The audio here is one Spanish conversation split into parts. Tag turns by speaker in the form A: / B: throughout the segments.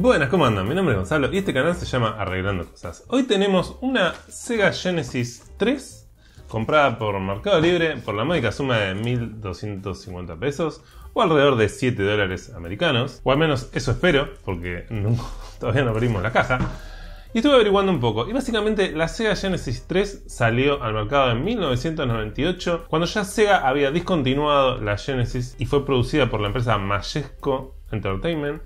A: Buenas, ¿cómo andan? Mi nombre es Gonzalo y este canal se llama Arreglando Cosas. Hoy tenemos una Sega Genesis 3 comprada por Mercado Libre por la módica suma de 1.250 pesos o alrededor de 7 dólares americanos. O al menos eso espero porque todavía no abrimos la caja. Y estuve averiguando un poco, y básicamente la Sega Genesis 3 salió al mercado en 1998, cuando ya Sega había discontinuado la Genesis y fue producida por la empresa Mayesco Entertainment,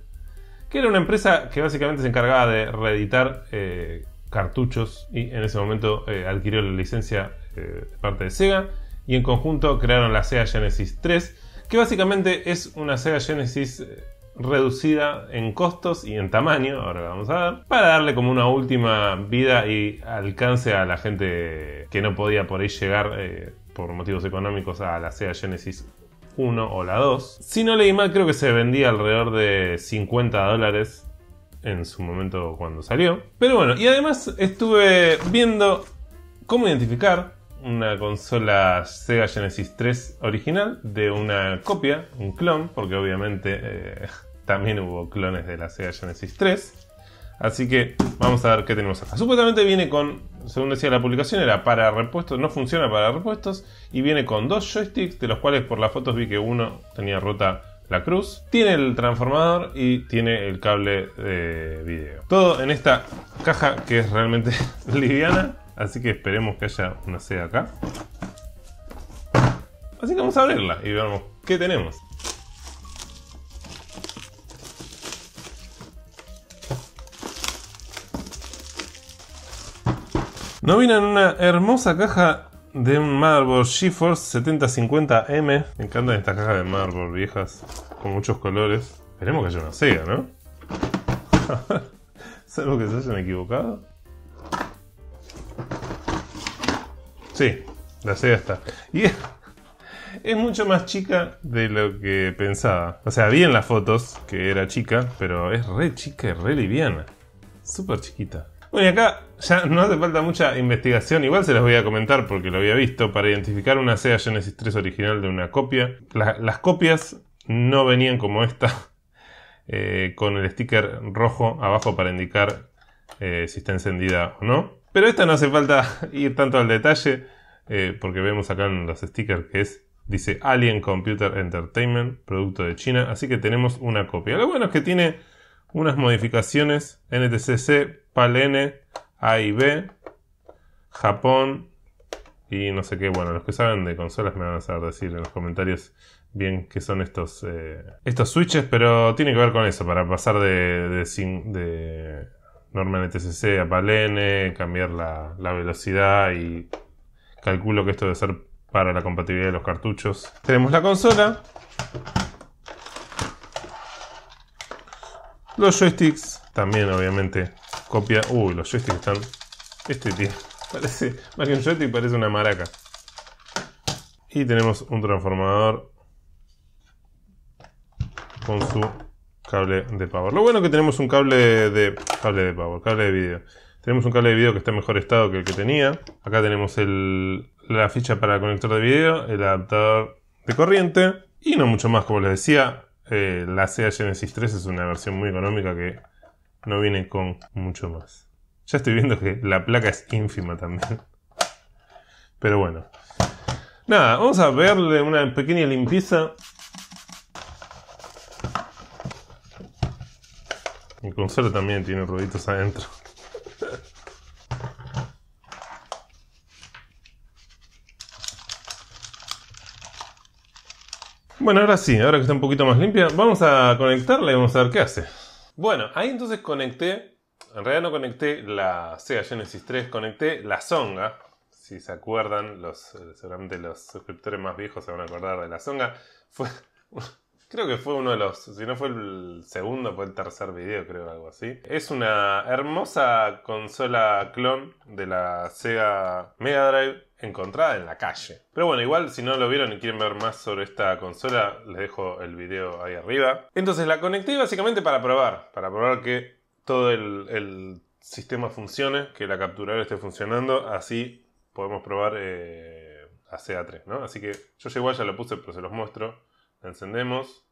A: que era una empresa que básicamente se encargaba de reeditar eh, cartuchos y en ese momento eh, adquirió la licencia eh, de parte de Sega y en conjunto crearon la Sega Genesis 3, que básicamente es una Sega Genesis reducida en costos y en tamaño, ahora la vamos a ver, para darle como una última vida y alcance a la gente que no podía por ahí llegar por motivos económicos a la Sega Genesis 1 o la 2. Si no leí mal, creo que se vendía alrededor de 50 dólares en su momento cuando salió. Pero bueno, y además estuve viendo cómo identificar una consola Sega Genesis 3 original de una copia, un clon, porque obviamente eh, también hubo clones de la Sega Genesis 3. Así que vamos a ver qué tenemos acá. Supuestamente viene con según decía la publicación, era para repuestos, no funciona para repuestos y viene con dos joysticks, de los cuales por las fotos vi que uno tenía rota la cruz, tiene el transformador y tiene el cable de video. Todo en esta caja que es realmente liviana, así que esperemos que haya una C acá. Así que vamos a abrirla y veamos qué tenemos. Nos vino en una hermosa caja de un motherboard GeForce 7050M. Me encantan estas cajas de marvel viejas, con muchos colores. Esperemos que haya una Sega, ¿no? Salvo que se hayan equivocado. Sí, la Sega está. Y es, es mucho más chica de lo que pensaba. O sea, vi en las fotos que era chica, pero es re chica y re liviana. Súper chiquita. Bueno, y acá ya no hace falta mucha investigación, igual se las voy a comentar porque lo había visto, para identificar una SEA Genesis 3 original de una copia. las copias no venían como esta, eh, con el sticker rojo abajo para indicar eh, si está encendida o no. Pero esta no hace falta ir tanto al detalle, eh, porque vemos acá en los stickers que es, dice Alien Computer Entertainment, producto de China, así que tenemos una copia. Lo bueno es que tiene unas modificaciones NTCC, pal a y B, Japón y no sé qué. Bueno, los que saben de consolas me van a saber decir en los comentarios bien qué son estos, eh, estos switches, pero tiene que ver con eso, para pasar de, de, sin, de a Palene, cambiar la, la velocidad y calculo que esto debe ser para la compatibilidad de los cartuchos. Tenemos la consola. Los joysticks, también obviamente Copia. Uy, los joysticks están. Este tío. Parece. Más que un joystick, parece una maraca. Y tenemos un transformador con su cable de power. Lo bueno es que tenemos un cable de. cable de power, cable de video. Tenemos un cable de video que está en mejor estado que el que tenía. Acá tenemos la ficha para el conector de video, el adaptador de corriente y no mucho más. Como les decía, eh, la SEA Genesis 3 es una versión muy económica que no viene con mucho más. Ya estoy viendo que la placa es ínfima también. Pero bueno. Nada, vamos a verle una pequeña limpieza. Mi consola también tiene rueditos adentro. Bueno, ahora sí, ahora que está un poquito más limpia, vamos a conectarla y vamos a ver qué hace. Bueno, ahí entonces conecté, en realidad no conecté la Sega Genesis 3, conecté la Songa. Si se acuerdan, los, seguramente los suscriptores más viejos se van a acordar de la Songa. Fue, creo que fue uno de los, si no fue el segundo, fue el tercer video, creo, algo así. Es una hermosa consola clon de la Sega Mega Drive encontrada en la calle. Pero bueno, igual si no lo vieron y quieren ver más sobre esta consola, les dejo el video ahí arriba. Entonces la conecté básicamente para probar, para probar que todo el, sistema funcione, que la capturadora esté funcionando, así podemos probar eh, a 3 ¿no? Así que yo ya igual ya lo puse, pero se los muestro. La encendemos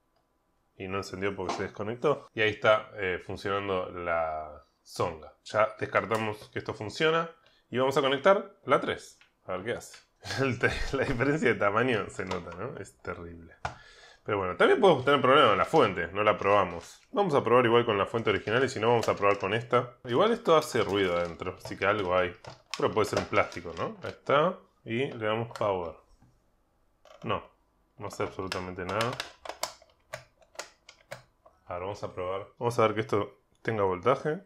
A: y no encendió porque se desconectó. Y ahí está eh, funcionando la zonga Ya descartamos que esto funciona y vamos a conectar la 3. A ver qué hace. la diferencia de tamaño se nota, ¿no? Es terrible. Pero bueno, también podemos tener problemas con la fuente, no la probamos. Vamos a probar igual con la fuente original y si no vamos a probar con esta. Igual esto hace ruido adentro, así que algo hay. Pero puede ser un plástico, ¿no? Ahí está. Y le damos power. No, no hace absolutamente nada. Ahora vamos a probar. Vamos a ver que esto tenga voltaje.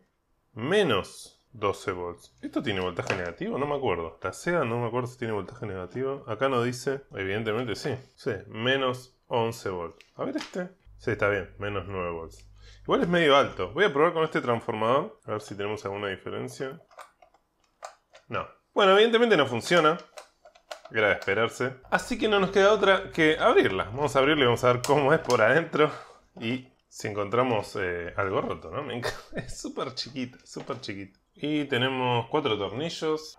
A: Menos. 12 volts. ¿Esto tiene voltaje negativo? No me acuerdo. La SEA no me acuerdo si tiene voltaje negativo. Acá no dice. Evidentemente sí. Sí, menos 11 volts. A ver este. Sí, está bien. Menos 9 volts. Igual es medio alto. Voy a probar con este transformador. A ver si tenemos alguna diferencia. No. Bueno, evidentemente no funciona. Era de esperarse. Así que no nos queda otra que abrirla. Vamos a abrirla y vamos a ver cómo es por adentro. Y si encontramos eh, algo roto, ¿no? Es súper chiquita, súper chiquita. Y tenemos cuatro tornillos.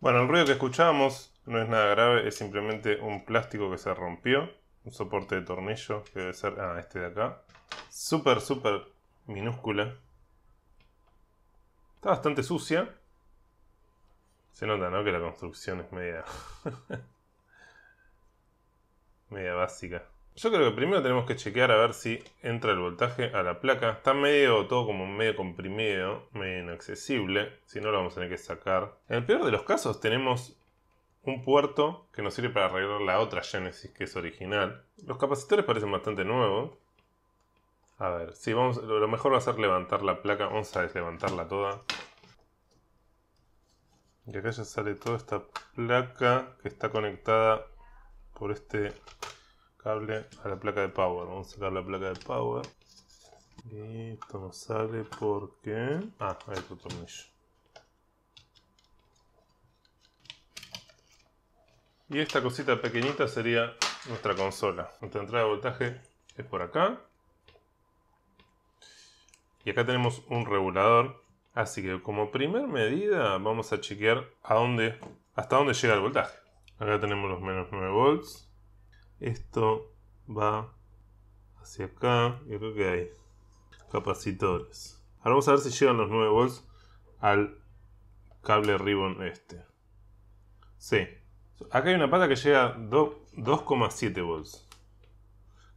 A: Bueno, el ruido que escuchamos no es nada grave, es simplemente un plástico que se rompió. Un soporte de tornillo que debe ser... Ah, este de acá. Súper, súper minúscula. Está bastante sucia. Se nota, ¿no? Que la construcción es media... media básica. Yo creo que primero tenemos que chequear a ver si entra el voltaje a la placa. Está medio todo como medio comprimido, medio inaccesible. Si no, lo vamos a tener que sacar. En el peor de los casos tenemos un puerto que nos sirve para arreglar la otra Genesis que es original. Los capacitores parecen bastante nuevos. A ver, sí, vamos, lo mejor va a ser levantar la placa. Vamos a deslevantarla toda. Y acá ya sale toda esta placa que está conectada por este cable a la placa de power. Vamos a sacar la placa de power. Y esto no sale porque... Ah, está otro tornillo. Y esta cosita pequeñita sería nuestra consola. Nuestra entrada de voltaje es por acá. Y acá tenemos un regulador. Así que como primer medida vamos a chequear a dónde, hasta dónde llega el voltaje. Acá tenemos los menos 9 volts. Esto va hacia acá. Yo creo que hay capacitores. Ahora vamos a ver si llegan los 9 al cable ribbon este. Sí. Acá hay una pata que llega 2,7 volts.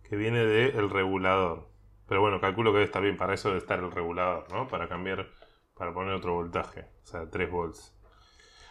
A: Que viene del regulador. Pero bueno, calculo que debe estar bien. Para eso debe estar el regulador, ¿no? Para cambiar, para poner otro voltaje. O sea, 3 volts.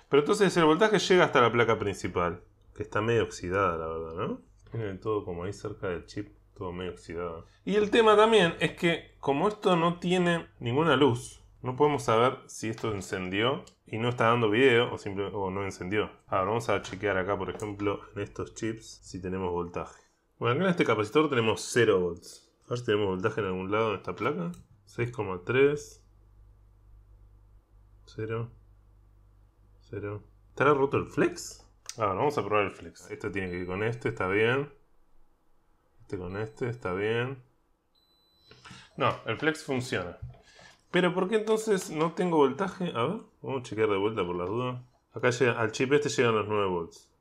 A: Pero entonces el voltaje llega hasta la placa principal. Que está medio oxidada, la verdad, ¿no? Miren todo como ahí cerca del chip, todo medio oxidado. Y el tema también es que como esto no tiene ninguna luz, no podemos saber si esto encendió y no está dando video o, o no encendió. Ahora vamos a chequear acá, por ejemplo, en estos chips si tenemos voltaje. Bueno, acá en este capacitor tenemos 0 volts. A ver si tenemos voltaje en algún lado en esta placa. 6,3. 0. 0. ¿Estará roto el flex? A ah, ver, vamos a probar el flex. Este tiene que ir con este, está bien. Este con este, está bien. No, el flex funciona. Pero ¿por qué entonces no tengo voltaje? A ver, vamos a chequear de vuelta por las dudas. Acá llega, al chip este llegan los 9 volts.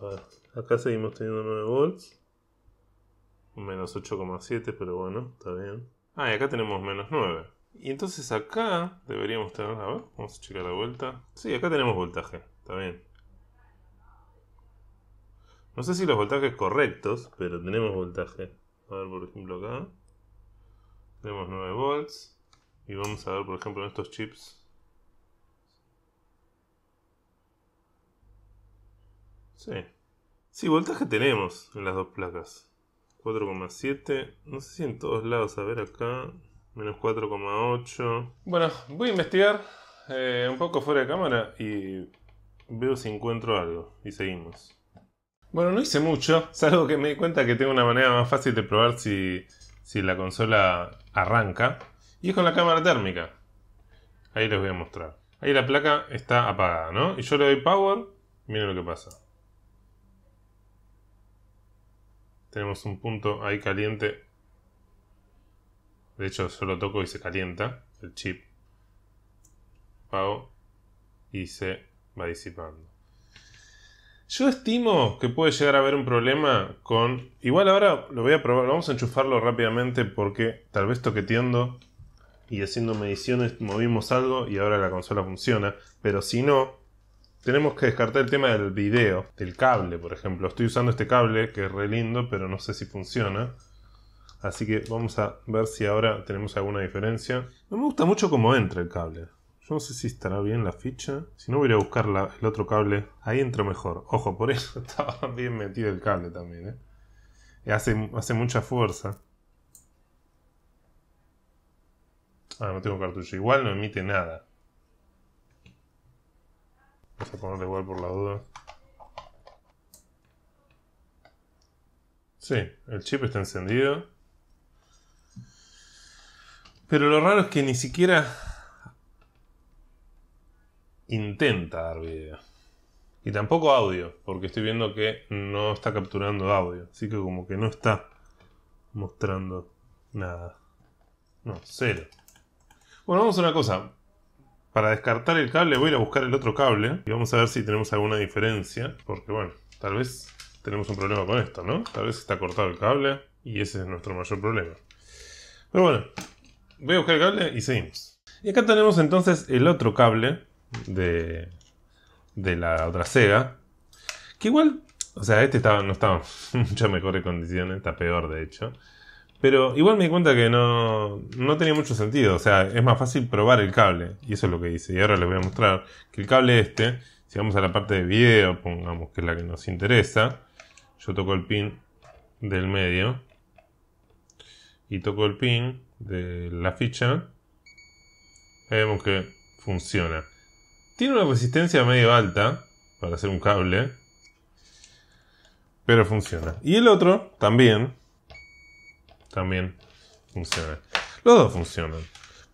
A: A ver, acá seguimos teniendo 9 volts. Menos 8,7, pero bueno, está bien. Ah, y acá tenemos menos 9. Y entonces acá deberíamos tener, a ver, vamos a checar la vuelta. Sí, acá tenemos voltaje, está bien. No sé si los voltajes correctos, pero tenemos voltaje. A ver, por ejemplo, acá. Tenemos 9 volts. Y vamos a ver, por ejemplo, en estos chips. Sí. Sí, voltaje tenemos en las dos placas. 4,7. No sé si en todos lados. A ver acá. Menos 4,8. Bueno, voy a investigar eh, un poco fuera de cámara y veo si encuentro algo. Y seguimos. Bueno, no hice mucho, salvo que me di cuenta que tengo una manera más fácil de probar si, la consola arranca. Y es con la cámara térmica. Ahí les voy a mostrar. Ahí la placa está apagada, ¿no? Y yo le doy power, miren lo que pasa. Tenemos un punto ahí caliente. De hecho, solo toco y se calienta el chip. Pago y se va disipando. Yo estimo que puede llegar a haber un problema con... Igual ahora lo voy a probar, vamos a enchufarlo rápidamente porque tal vez toqueteando y haciendo mediciones movimos algo y ahora la consola funciona. Pero si no, tenemos que descartar el tema del video, del cable, por ejemplo. Estoy usando este cable que es re lindo, pero no sé si funciona. Así que vamos a ver si ahora tenemos alguna diferencia. No me gusta mucho cómo entra el cable. Yo no sé si estará bien la ficha. Si no, voy a buscar el otro cable. Ahí entro mejor. Ojo, por eso estaba bien metido el cable también. ¿eh? ¿eh? hace, hace mucha fuerza. Ah, no tengo cartucho. Igual no emite nada. Vamos a ponerle igual por la duda. Sí, el chip está encendido. Pero lo raro es que ni siquiera intenta dar video. Y tampoco audio, porque estoy viendo que no está capturando audio. Así que como que no está mostrando nada. No, cero. Bueno, vamos a una cosa. Para descartar el cable voy a ir a buscar el otro cable. Y vamos a ver si tenemos alguna diferencia. Porque bueno, tal vez tenemos un problema con esto, ¿no? Tal vez está cortado el cable y ese es nuestro mayor problema. Pero bueno, voy a buscar el cable y seguimos. Y acá tenemos entonces el otro cable de, la otra Sega. Que igual, o sea, este estaba, no estaba en muchas mejores condiciones, está peor de hecho. Pero igual me di cuenta que no, no tenía mucho sentido. O sea, es más fácil probar el cable. Y eso es lo que hice. Y ahora les voy a mostrar que el cable este, si vamos a la parte de video, pongamos que es la que nos interesa. Yo toco el pin del medio. Y toco el pin de la ficha. vemos que funciona. Tiene una resistencia medio alta para hacer un cable. Pero funciona. Y el otro también. También funciona. Los dos funcionan.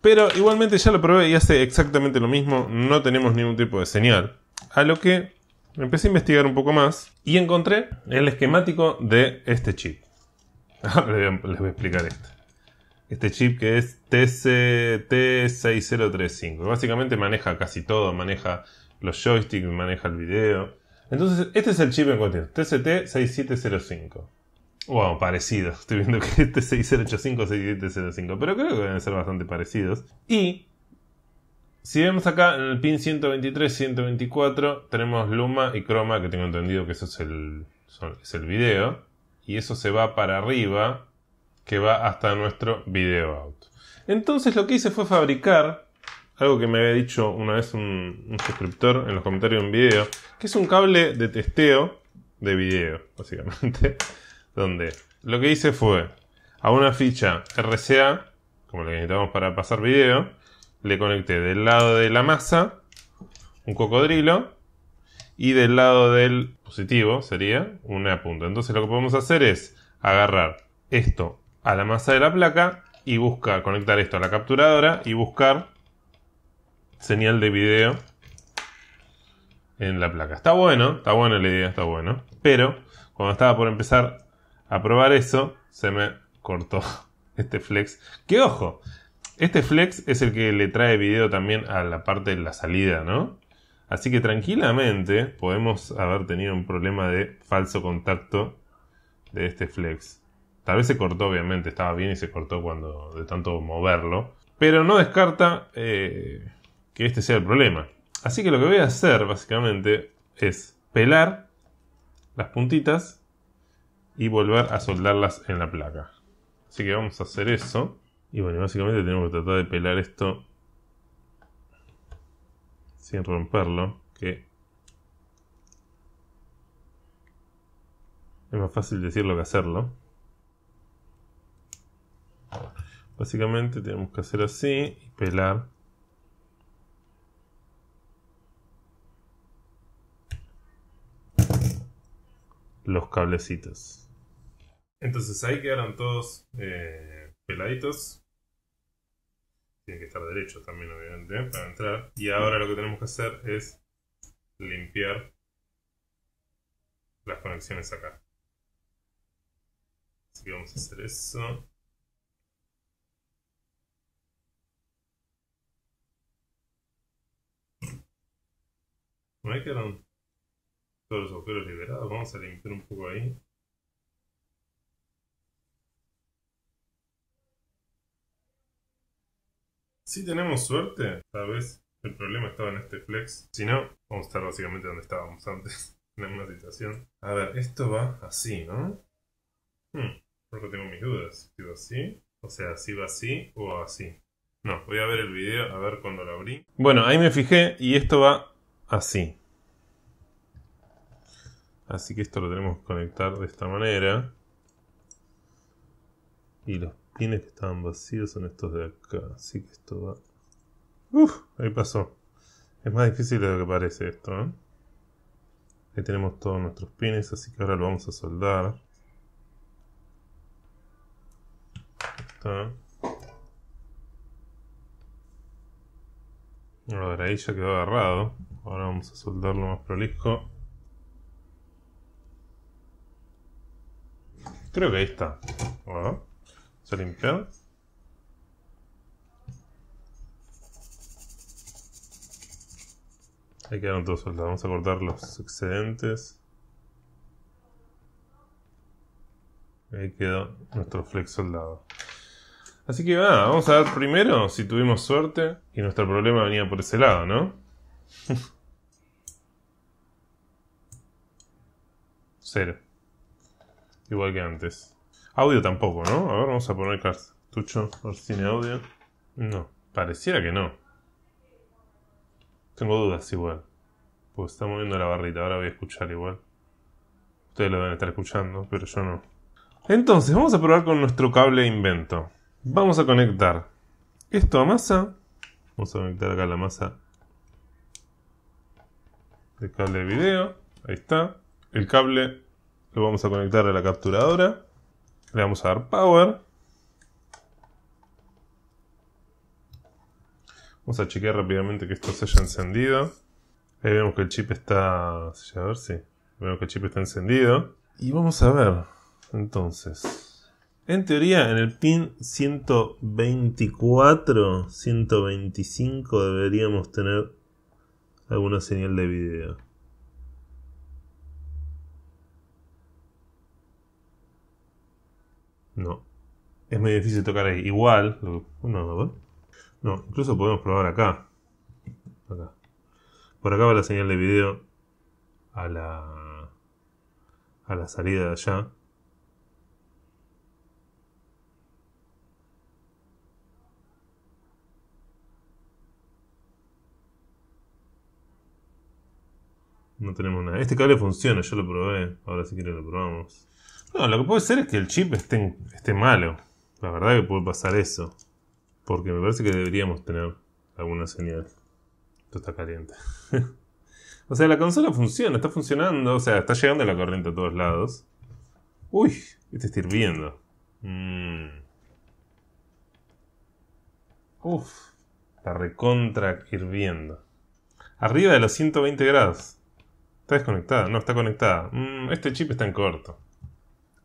A: Pero igualmente ya lo probé y hace exactamente lo mismo. No tenemos ningún tipo de señal. A lo que empecé a investigar un poco más y encontré el esquemático de este chip. les voy a explicar esto este chip que es tct 6035 Básicamente maneja casi todo, maneja los joysticks, maneja el video. Entonces, este es el chip en cuestión, TCT6705. Wow, parecido. Estoy viendo que este 6085 6705, pero creo que deben ser bastante parecidos. Y si vemos acá en el pin 123, 124, tenemos Luma y Chroma, que tengo entendido que eso es el, es el video. Y eso se va para arriba que va hasta nuestro video out. Entonces lo que hice fue fabricar algo que me había dicho una vez un, suscriptor en los comentarios de un video, que es un cable de testeo de video, básicamente, donde lo que hice fue a una ficha RCA, como la que necesitamos para pasar video, le conecté del lado de la masa un cocodrilo y del lado del positivo sería una punta. Entonces lo que podemos hacer es agarrar esto a la masa de la placa y busca conectar esto a la capturadora y buscar señal de video en la placa. Está bueno, está bueno la idea, está bueno. Pero cuando estaba por empezar a probar eso, se me cortó este flex. qué ojo, este flex es el que le trae video también a la parte de la salida, ¿no? Así que tranquilamente podemos haber tenido un problema de falso contacto de este flex. Tal vez se cortó, obviamente, estaba bien y se cortó cuando de tanto moverlo. Pero no descarta eh, que este sea el problema. Así que lo que voy a hacer básicamente es pelar las puntitas y volver a soldarlas en la placa. Así que vamos a hacer eso. Y bueno, básicamente tenemos que tratar de pelar esto sin romperlo. Que es más fácil decirlo que hacerlo. Básicamente tenemos que hacer así y pelar. los cablecitos. Entonces ahí quedaron todos eh, peladitos. Tienen que estar derechos también, obviamente, para entrar. Y ahora lo que tenemos que hacer es limpiar las conexiones acá. Así que vamos a hacer eso. No hay que todos los agujeros liberados. Vamos a limpiar un poco ahí. Si tenemos suerte, tal vez el problema estaba en este flex. Si no, vamos a estar básicamente donde estábamos antes. En alguna situación. A ver, esto va así, ¿no? Hmm, porque tengo mis dudas. Si va así, o sea, si va así o así. No, voy a ver el video, a ver cuando lo abrí. Bueno, ahí me fijé y esto va así. Así que esto lo tenemos que conectar de esta manera. Y los pines que estaban vacíos son estos de acá. Así que esto va... Uf, ahí pasó. Es más difícil de lo que parece esto, Ahí tenemos todos nuestros pines, así que ahora lo vamos a soldar. Está. Ahora ahí ya quedó agarrado. Ahora vamos a soldarlo más prolijo. Creo que ahí está. se limpiar Ahí quedaron todos soldados. Vamos a cortar los excedentes. Ahí quedó nuestro flex soldado. Así que va, vamos a ver primero si tuvimos suerte y nuestro problema venía por ese lado, ¿no? Cero. Igual que antes. Audio tampoco, ¿no? A ver, vamos a poner cartucho. Tucho. cine audio. No, pareciera que no. Tengo dudas igual. pues está moviendo la barrita, ahora voy a escuchar igual. Ustedes lo deben estar escuchando, pero yo no. Entonces, vamos a probar con nuestro cable invento. Vamos a conectar esto a masa. Vamos a conectar acá la masa de cable de video. Ahí está. El cable lo vamos a conectar a la capturadora. Le vamos a dar power. Vamos a chequear rápidamente que esto se haya encendido. Ahí vemos que el chip está... A ver si... Vemos que el chip está encendido. Y vamos a ver. Entonces... En teoría, en el pin 124, 125 deberíamos tener alguna señal de video. No. Es muy difícil tocar ahí. Igual. No, no, incluso podemos probar acá. Acá. Por acá va la señal de video a la, a la salida de allá. No tenemos nada. Este cable funciona, yo lo probé. Ahora si quieren lo probamos. No, lo que puede ser es que el chip esté, esté malo. La verdad que puede pasar eso. Porque me parece que deberíamos tener alguna señal. Esto está caliente. o sea, la consola funciona, está funcionando. O sea, está llegando la corriente a todos lados. Uy, este está hirviendo. Mmm. Uf, está recontra hirviendo. Arriba de los 120 grados. Está desconectada, no está conectada. Mm, este chip está en corto.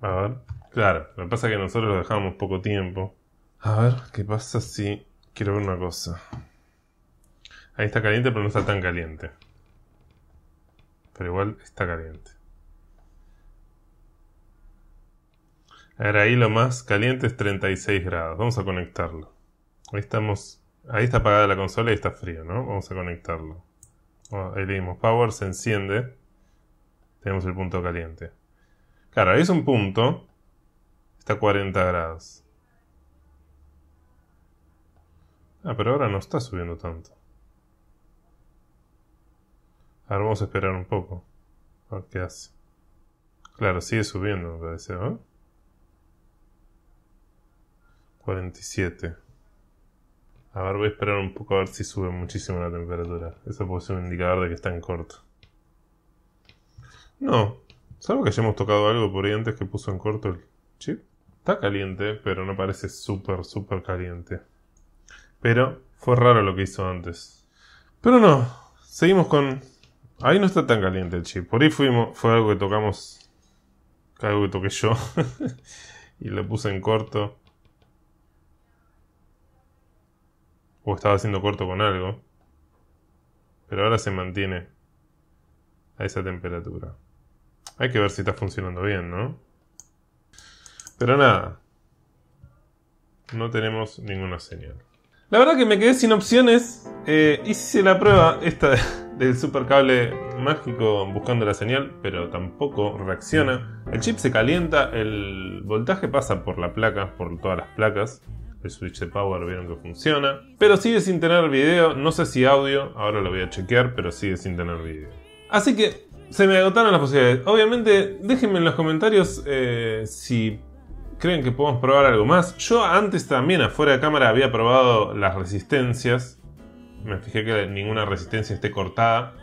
A: A ver. Claro, lo que pasa es que nosotros lo dejamos poco tiempo. A ver, ¿qué pasa si quiero ver una cosa? Ahí está caliente, pero no está tan caliente. Pero igual está caliente. A ver, ahí lo más caliente es 36 grados. Vamos a conectarlo. Ahí estamos. Ahí está apagada la consola y está frío, ¿no? Vamos a conectarlo. Ah, ahí le dimos power, se enciende. Tenemos el punto caliente. Claro, ahí es un punto. Está a 40 grados. Ah, pero ahora no está subiendo tanto. Ahora vamos a esperar un poco. A ver qué hace. Claro, sigue subiendo, me parece, ¿no? 47. A ver, voy a esperar un poco a ver si sube muchísimo la temperatura. Eso puede ser un indicador de que está en corto. No, Salvo que hayamos tocado algo por ahí antes que puso en corto el chip. Está caliente, pero no parece súper, súper caliente. Pero fue raro lo que hizo antes. Pero no, seguimos con... Ahí no está tan caliente el chip. Por ahí fuimos, fue algo que tocamos... Algo que toqué yo. y lo puse en corto. O estaba haciendo corto con algo. Pero ahora se mantiene a esa temperatura. Hay que ver si está funcionando bien, ¿no? Pero nada. No tenemos ninguna señal. La verdad que me quedé sin opciones. Eh, hice la prueba esta del supercable mágico buscando la señal, pero tampoco reacciona. El chip se calienta, el voltaje pasa por la placa, por todas las placas. El switch de power vieron que funciona. Pero sigue sin tener video, no sé si audio, ahora lo voy a chequear, pero sigue sin tener video. Así que se me agotaron las posibilidades. Obviamente, déjenme en los comentarios eh, si creen que podemos probar algo más. Yo antes también, afuera de cámara, había probado las resistencias. Me fijé que ninguna resistencia esté cortada,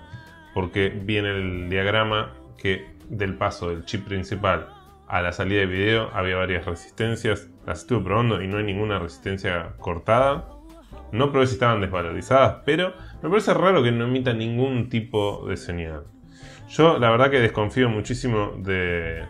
A: porque viene el diagrama que del paso del chip principal a la salida de video había varias resistencias. Las estuve probando y no hay ninguna resistencia cortada. No probé si estaban desvalorizadas, pero me parece raro que no emita ningún tipo de señal. Yo la verdad que desconfío muchísimo del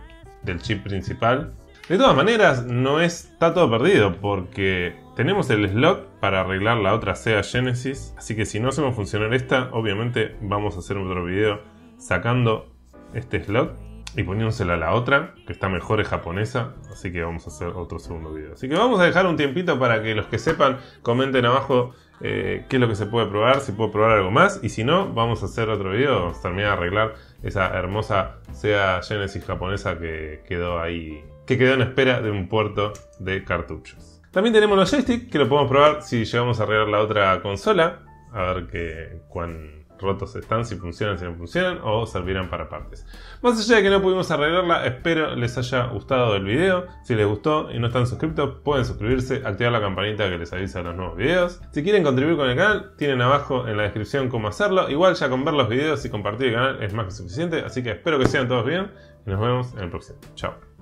A: chip principal. De todas maneras, no está todo perdido porque tenemos el slot para arreglar la otra SEA Genesis. Así que si no hacemos funcionar esta, obviamente vamos a hacer otro video sacando este slot y poniéndosela a la otra, que está mejor, es japonesa, así que vamos a hacer otro segundo video. Así que vamos a dejar un tiempito para que los que sepan comenten abajo eh, qué es lo que se puede probar, si puedo probar algo más, y si no, vamos a hacer otro video, vamos a terminar de arreglar esa hermosa Sega Genesis japonesa que quedó ahí, que quedó en espera de un puerto de cartuchos. También tenemos los joystick, que lo podemos probar si llegamos a arreglar la otra consola, a ver qué, cuán rotos están, si funcionan, si no funcionan, o servirán para partes. Más allá de que no pudimos arreglarla, espero les haya gustado el video. Si les gustó y no están suscritos, pueden suscribirse, activar la campanita que les avisa los nuevos videos. Si quieren contribuir con el canal, tienen abajo en la descripción cómo hacerlo. Igual ya con ver los videos y compartir el canal es más que suficiente, así que espero que sean todos bien y nos vemos en el próximo. Chao.